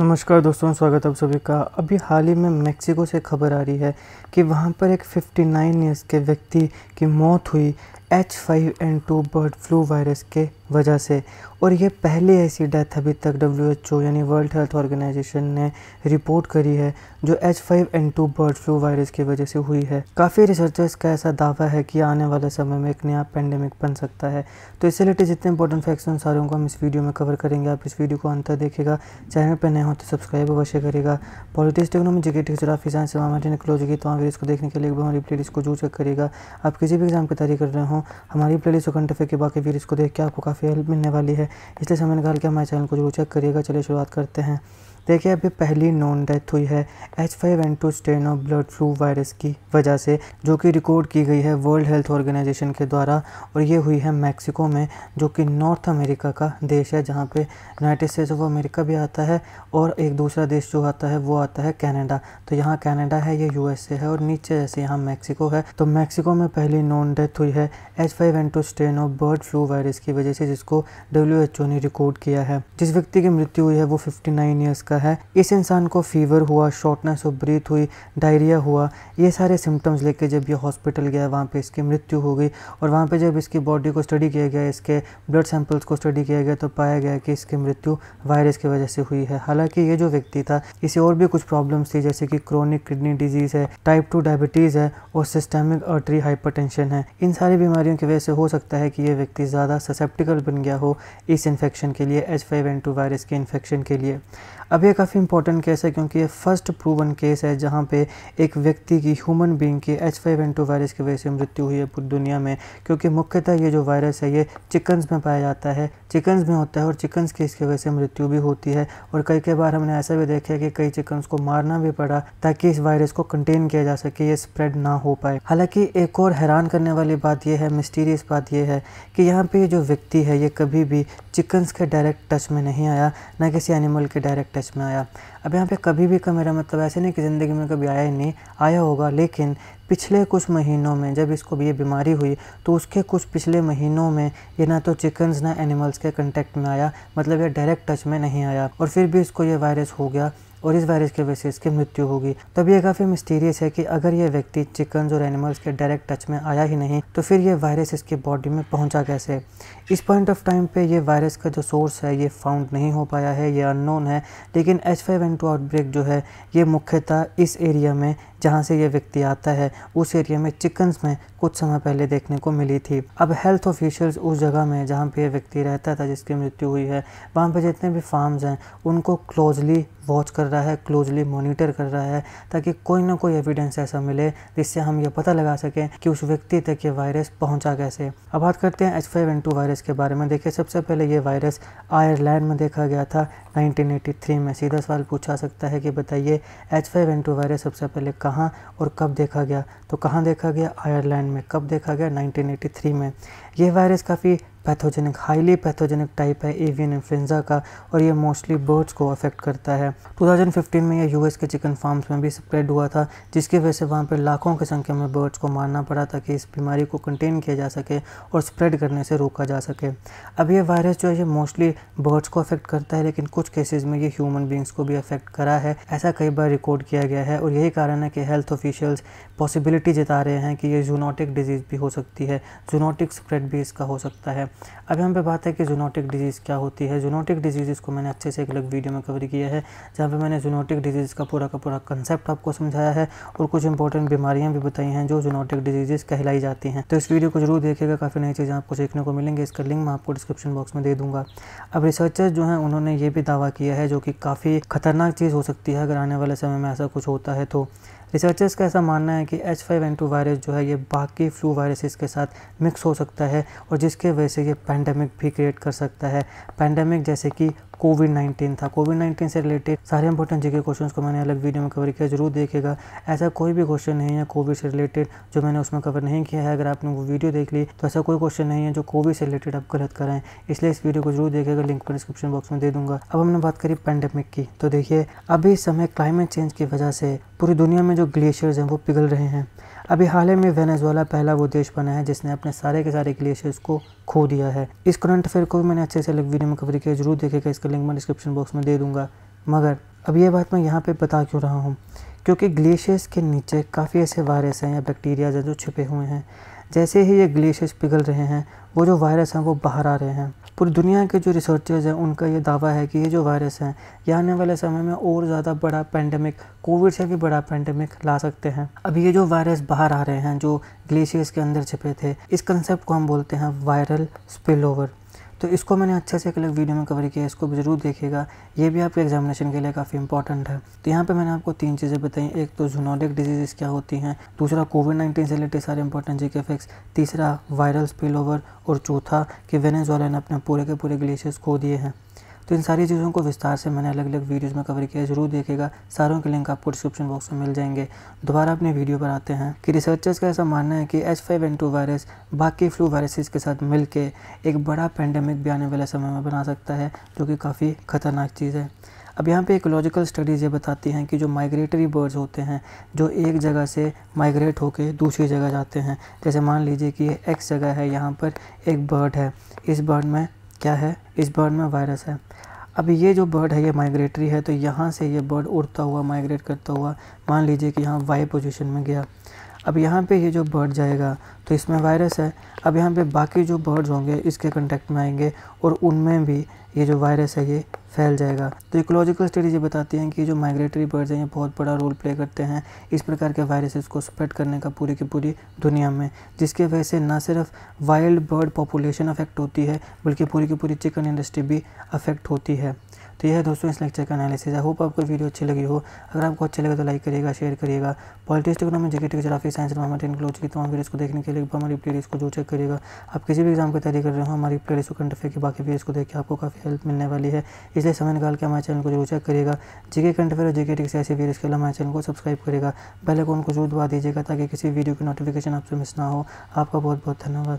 नमस्कार दोस्तों स्वागत है आप सभी का अभी हाल ही में मेक्सिको से खबर आ रही है कि वहाँ पर एक 59 ईयर्स के व्यक्ति की मौत हुई H five N two bird flu virus के वजह से और ये पहली ऐसी डेथ अभी तक डब्ल्यू एच ओ यानी वर्ल्ड हेल्थ ऑर्गेनाइजेशन ने रिपोर्ट करी है जो H five N two bird flu virus की वजह से हुई है काफ़ी रिसर्चर्स का ऐसा दावा है कि आने वाले समय में एक नया पेंडेमिक बन सकता है तो इससे रिलेटेड जितने इंपॉर्टेंट फैक्ट्स उन सारों को हम इस वीडियो में कवर करेंगे आप इस वीडियो को अंतर देखेगा चैनल पर नए हो तो सब्सक्राइब अवश्य करेगा पॉलिटिक्स टेक्नोलॉजी जिकेटिक जुराफी साइंस मार्टिनोलॉजी तो हाँ इसको देखने के लिए हमारी प्ले को जो चेक करेगा आप किसी भी एग्जाम की तैयारी कर रहे हो हूँ हमारी प्ले लिस्ट कंटेफे के बाकी वीर इसको देख के आपको काफ़ी हेल्प मिलने वाली है इसलिए समय निकाल के हमारे चैनल को जरूर चेक करिएगा चलिए शुरुआत करते हैं देखिए अभी पहली नॉन डेथ हुई है H five N two strain of blood flu virus की वजह से जो कि रिकॉर्ड की गई है वर्ल्ड हेल्थ ऑर्गेनाइजेशन के द्वारा और ये हुई है मैक्सिको में जो कि नॉर्थ अमेरिका का देश है जहाँ पे यूनाइटेड स्टेट्स ऑफ अमेरिका भी आता है और एक दूसरा देश जो आता है वो आता है कैनेडा तो यहाँ कैनेडा है ये यूएसए है और नीचे जैसे यहाँ मैक्सिको है तो मैक्सिको में पहली नॉन डेथ हुई है H five N two strain of bird flu virus की वजह से जिसको डब्ल्यू ने रिकॉर्ड किया है जिस व्यक्ति की मृत्यु हुई है वो फिफ्टी नाइन ईयर्स का है इस इंसान को फीवर हुआ शॉर्टनेस ऑफ ब्रीथ हुई डायरिया हुआ ये सारे सिम्टम्स लेके जब ये हॉस्पिटल गया वहाँ पे इसकी मृत्यु हो गई और वहाँ पे जब इसकी बॉडी को स्टडी किया गया इसके ब्लड सैंपल्स को स्टडी किया गया तो पाया गया कि इसकी मृत्यु वायरस की वजह से हुई है हालांकि ये जो व्यक्ति था इसे और भी कुछ प्रॉब्लम्स थी जैसे कि क्रोनिक किडनी डिजीज़ है टाइप टू डायबिटीज़ है और सिस्टेमिक आर्टरी हाइपरटेंशन है इन सारी बीमारियों की वजह से हो सकता है कि ये व्यक्ति ज़्यादा ससेप्टिकल बन गया हो इस इन्फेक्शन के लिए H five N two virus के इन्फेक्शन के लिए अब ये काफ़ी इंपॉर्टेंट केस है क्योंकि ये फर्स्ट प्रूवन केस है जहाँ पे एक व्यक्ति की ह्यूमन बींग की H five N two virus की वजह से मृत्यु हुई है पूरी दुनिया में क्योंकि मुख्यतः ये जो वायरस है ये चिकन्स में पाया जाता है चिकन्स में होता है और चिकन्स की इसकी वजह से मृत्यु भी होती है और कई कई बार हमने ऐसा भी देखा है कि कई चिकन्स को मारना भी पड़ा ताकि इस वायरस को कंटेन किया जा सके ये स्प्रेड ना हो पाए हालांकि एक और हैरान करने वाली बात यह है मिस्टीरियस बात यह है कि यहाँ पे जो व्यक्ति है ये कभी भी चिकन्स के डायरेक्ट टच में नहीं आया ना किसी एनिमल के डायरेक्ट टच में आया अब यहाँ पे कभी भी का मेरा मतलब ऐसे नहीं कि ज़िंदगी में कभी आया ही नहीं आया होगा लेकिन पिछले कुछ महीनों में जब इसको ये बीमारी हुई तो उसके कुछ पिछले महीनों में ये ना तो चिकन्स ना एनिमल्स के कंटेक्ट में आया मतलब ये डायरेक्ट टच में नहीं आया और फिर भी इसको ये वायरस हो गया और इस वायरस के वजह से इसकी मृत्यु होगी तब ये काफ़ी मिस्टीरियस है कि अगर ये व्यक्ति चिकन्स और एनिमल्स के डायरेक्ट टच में आया ही नहीं तो फिर ये वायरस इसके बॉडी में पहुंचा कैसे इस पॉइंट ऑफ टाइम पे ये वायरस का जो सोर्स है ये फाउंड नहीं हो पाया है ये अननोन है लेकिन H five N two outbreak जो है ये मुख्यतः इस एरिया में जहाँ से ये व्यक्ति आता है उस एरिया में चिकन्स में कुछ समय पहले देखने को मिली थी अब हेल्थ ऑफिशियल्स उस जगह में जहाँ पे ये व्यक्ति रहता था जिसकी मृत्यु हुई है वहाँ पे जितने भी फार्म्स हैं उनको क्लोजली वॉच कर रहा है क्लोजली मॉनिटर कर रहा है ताकि कोई ना कोई एविडेंस ऐसा मिले जिससे हम ये पता लगा सकें कि उस व्यक्ति तक ये वायरस पहुँचा कैसे अब बात करते हैं H five N two virus virus के बारे में देखिए सबसे पहले ये वायरस आयरलैंड में देखा गया था 1983 में सीधा सवाल पूछा सकता है कि बताइए H five N two virus सबसे पहले कहाँ और कब देखा गया तो कहाँ देखा गया आयरलैंड में कब देखा गया 1983 में यह वायरस काफ़ी पैथोजेनिक हाईली पैथोजेनिक टाइप है एवियन इन्फ्लुएंजा का और ये मोस्टली बर्ड्स को अफेक्ट करता है 2015 में ये यूएस के चिकन फार्म्स में भी स्प्रेड हुआ था जिसकी वजह से वहाँ पर लाखों की संख्या में बर्ड्स को मारना पड़ा ताकि इस बीमारी को कंटेन किया जा सके और स्प्रेड करने से रोका जा सके अब ये वायरस जो है ये मोस्टली बर्ड्स को अफेक्ट करता है लेकिन कुछ केसेज में ये ह्यूमन बींग्स को भी अफेक्ट करा है ऐसा कई बार रिकॉर्ड किया गया है और यही कारण है कि हेल्थ ऑफिशियल्स पॉसिबिलिटी जता रहे हैं कि ये जूनोटिक डिजीज़ भी हो सकती है जूनोटिक स्प्रेड भी इसका हो सकता है अब यहाँ पे बात है कि जूनोटिक डिजीज़ क्या होती है जूनोटिक डिजीज़ इसको मैंने अच्छे से एक अलग वीडियो में कवर किया है जहाँ पे मैंने जूनोटिक डिजीज़ का पूरा का पूरा कंसेप्ट आपको समझाया है और कुछ इंपॉर्टेंट बीमारियाँ भी बताई हैं जो जूनोटिक डिजीज़ कहलाई जाती हैं तो इस वीडियो को जरूर देखेगा काफ़ी नई चीज़ें आपको सीखने को मिलेंगे इसका लिंक मैं आपको डिस्क्रिप्शन बॉक्स में दे दूँगा अब रिसर्चर्स जो हैं उन्होंने ये भी दावा किया है जो कि काफ़ी खतरनाक चीज़ हो सकती है अगर आने वाले समय में ऐसा कुछ होता है तो रिसर्चर्स का ऐसा मानना है कि H five N two virus जो है ये बाकी फ्लू वायरसेस के साथ मिक्स हो सकता है और जिसके वजह से ये पैंडमिक भी क्रिएट कर सकता है पैंडमिक जैसे कि कोविड नाइन्टीन था कोविड नाइन्टीन से रिलेटेड सारे इंपॉर्टेंट जी के क्वेश्चन को मैंने अलग वीडियो में कवर किया जरूर देखेगा ऐसा कोई भी क्वेश्चन नहीं है कोविड से रिलेटेड जो मैंने उसमें कवर नहीं किया है अगर आपने वो वीडियो देख ली तो ऐसा कोई क्वेश्चन नहीं है जो कोविड से रिलेटेड आप गलत कराएं इसलिए इस वीडियो को जरूर देखेगा लिंक मैं डिस्क्रिप्शन बॉक्स में दे दूंगा अब हमने बात करी पैंडेमिक की तो देखिए अभी इस समय क्लाइमेट चेंज की वजह से पूरी दुनिया में जो ग्लेशियर्स हैं वो पिघल रहे हैं अभी हाल ही में वेनेजुएला पहला वो देश बना है जिसने अपने सारे के सारे ग्लेशियर्स को खो दिया है इस करंट अफेयर को मैंने अच्छे से अलग वीडियो में कवर किया जरूर देखेगा इसका लिंक मैं डिस्क्रिप्शन बॉक्स में दे दूंगा मगर अब ये बात मैं यहाँ पे बता क्यों रहा हूँ क्योंकि ग्लेशियर्स के नीचे काफ़ी ऐसे वायरस हैं या बैक्टीरियाज हैं जो छिपे हुए हैं जैसे ही ये ग्लेशियर्स पिघल रहे हैं वो जो वायरस हैं वो बाहर आ रहे हैं पूरी दुनिया के जो रिसर्चर्स हैं उनका ये दावा है कि ये जो वायरस हैं ये आने वाले समय में और ज़्यादा बड़ा पेंडेमिक कोविड से भी बड़ा पेंडेमिक ला सकते हैं अब ये जो वायरस बाहर आ रहे हैं जो ग्लेशियर्स के अंदर छिपे थे इस कंसेप्ट को हम बोलते हैं वायरल स्पिल ओवर तो इसको मैंने अच्छे से एक अलग वीडियो में कवर किया इसको भी ज़रूर देखेगा ये भी आपके एग्जामिनेशन के लिए काफ़ी इंपॉर्टेंट है तो यहाँ पे मैंने आपको तीन चीज़ें बताई एक तो जूनोडिक डिजीज़ क्या होती हैं दूसरा कोविड नाइन्टीन से रिलेटेड सारे इंपॉर्टेंट जी के इफेक्ट्स तीसरा वायरल स्पिल ओवर और चौथा कि वेनेजोला ने अपने पूरे के पूरे ग्लेशियर्स खो दिए हैं तो इन सारी चीज़ों को विस्तार से मैंने अलग अलग वीडियोज़ में कवर किया जरूर देखेगा सारों के लिंक आपको डिस्क्रिप्शन बॉक्स में मिल जाएंगे दोबारा अपने वीडियो पर आते हैं कि रिसर्चर्स का ऐसा मानना है कि एच वायरस बाकी फ्लू वायरसेस के साथ के एक बड़ा पेंडेमिक भी आने वाले समय में बना सकता है जो कि काफ़ी ख़तरनाक चीज़ है अब यहाँ पे इकोलॉजिकल स्टडीज़ ये बताती हैं कि जो माइग्रेटरी बर्ड्स होते हैं जो एक जगह से माइग्रेट होकर दूसरी जगह जाते हैं जैसे मान लीजिए कि एक्स जगह है यहाँ पर एक बर्ड है इस बर्ड में क्या है इस बर्ड में वायरस है अब ये जो बर्ड है ये माइग्रेटरी है तो यहाँ से ये बर्ड उड़ता हुआ माइग्रेट करता हुआ मान लीजिए कि यहाँ वाई पोजिशन में गया अब यहाँ पे ये जो बर्ड जाएगा तो इसमें वायरस है अब यहाँ पे बाकी जो बर्ड्स होंगे इसके कंटेक्ट में आएंगे और उनमें भी ये जो वायरस है ये फैल जाएगा तो इकोलॉजिकल स्टडीज ये बताती हैं कि जो माइग्रेटरी बर्ड्स हैं ये बहुत बड़ा रोल प्ले करते हैं इस प्रकार के वायरसेस को स्प्रेड करने का पूरी की पूरी दुनिया में जिसकी वजह से ना सिर्फ वाइल्ड बर्ड पॉपुलेशन अफेक्ट होती है बल्कि पूरी की पूरी चिकन इंडस्ट्री भी अफेक्ट होती है तो यह है दोस्तों इस लेक्चर का एनालिसिस है होप आपको वीडियो अच्छी लगी हो अगर आपको अच्छी लगे तो लाइक करिएगा शेयर करिएगा politics economy teacher office science और हमारे इनक्लोज की तमाम वीडियो को देखने के लिए हमारी प्लेलिस्ट को जो चेक करिएगा आप किसी भी एग्जाम की तैयारी कर रहे हो हमारी लिस्ट को कंट की बाकी वीडियो को देखिए आपको काफ़ी हेल्प मिलने वाली है इसलिए समय निकाल के हमारे चैनल को जरूर चेक करिएगा जीके कंट और जीके टिक्स ऐसे वीडियो के लिए हमारे चैनल को सब्सक्राइब करेगा पहले को को जरूर दबा दीजिएगा ताकि किसी वीडियो की नोटिफिकेशन आपसे मिस ना हो आपका बहुत बहुत धन्यवाद